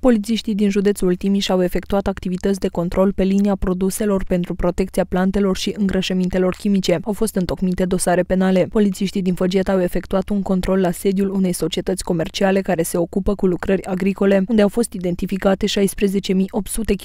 Polițiștii din județul Timiș au efectuat activități de control pe linia produselor pentru protecția plantelor și îngrășămintelor chimice. Au fost întocmite dosare penale. Polițiștii din Făget au efectuat un control la sediul unei societăți comerciale care se ocupă cu lucrări agricole, unde au fost identificate 16.800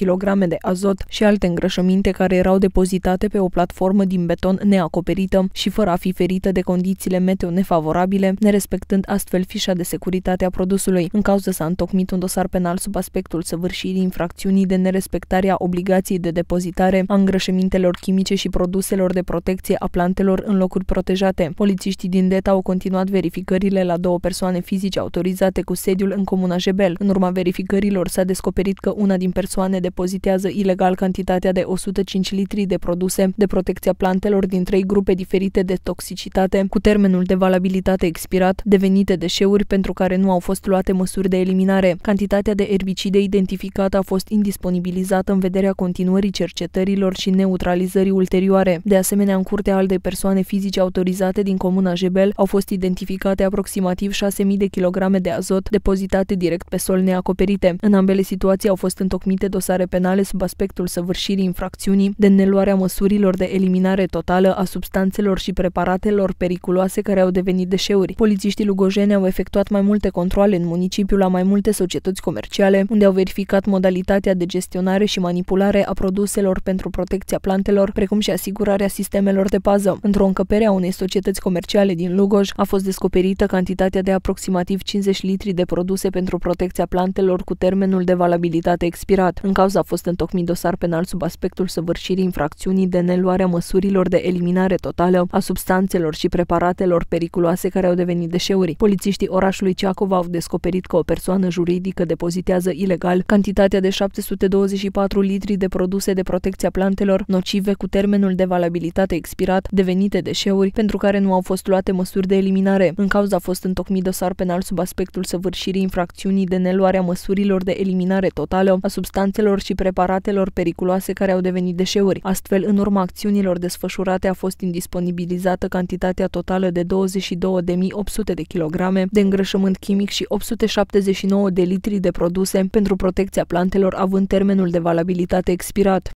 kg de azot și alte îngrășăminte care erau depozitate pe o platformă din beton neacoperită și fără a fi ferită de condițiile meteo nefavorabile, nerespectând astfel fișa de securitate a produsului. În cauză s-a întocmit un dosar penal sub aspectul săvârșirii infracțiunii de nerespectarea obligației de depozitare a îngrășămintelor chimice și produselor de protecție a plantelor în locuri protejate. Polițiștii din DETA au continuat verificările la două persoane fizice autorizate cu sediul în Comuna Jebel. În urma verificărilor s-a descoperit că una din persoane depozitează ilegal cantitatea de 105 litri de produse de protecție a plantelor din trei grupe diferite de toxicitate, cu termenul de valabilitate expirat, devenite deșeuri pentru care nu au fost luate măsuri de eliminare. Cantitatea de erbicide identificată a fost indisponibilizată în vederea continuării cercetărilor și neutralizării ulterioare. De asemenea, în curtea al de persoane fizice autorizate din comuna Jebel au fost identificate aproximativ 6.000 de kilograme de azot depozitate direct pe sol neacoperite. În ambele situații au fost întocmite dosare penale sub aspectul săvârșirii infracțiunii de neluarea măsurilor de eliminare totală a substanțelor și preparatelor periculoase care au devenit deșeuri. Polițiștii lugojeni au efectuat mai multe controle în municipiu la mai multe societăți comerciale Mondiale, unde au verificat modalitatea de gestionare și manipulare a produselor pentru protecția plantelor, precum și asigurarea sistemelor de pază. Într-o încăpere a unei societăți comerciale din Lugoj a fost descoperită cantitatea de aproximativ 50 litri de produse pentru protecția plantelor cu termenul de valabilitate expirat. În cauza a fost întocmit dosar penal sub aspectul săvârșirii infracțiunii de neluarea măsurilor de eliminare totală a substanțelor și preparatelor periculoase care au devenit deșeuri. Polițiștii orașului Ceacova au descoperit că o persoană juridică depozitează comercializează ilegal cantitatea de 724 litri de produse de protecție a plantelor nocive cu termenul de valabilitate expirat, devenite deșeuri, pentru care nu au fost luate măsuri de eliminare. În cauza a fost întocmit dosar penal sub aspectul săvârșirii infracțiunii de neluarea măsurilor de eliminare totală a substanțelor și preparatelor periculoase care au devenit deșeuri. Astfel, în urma acțiunilor desfășurate a fost indisponibilizată cantitatea totală de 22.800 de kilograme de îngrășământ chimic și 879 de litri de produs produse pentru protecția plantelor având termenul de valabilitate expirat.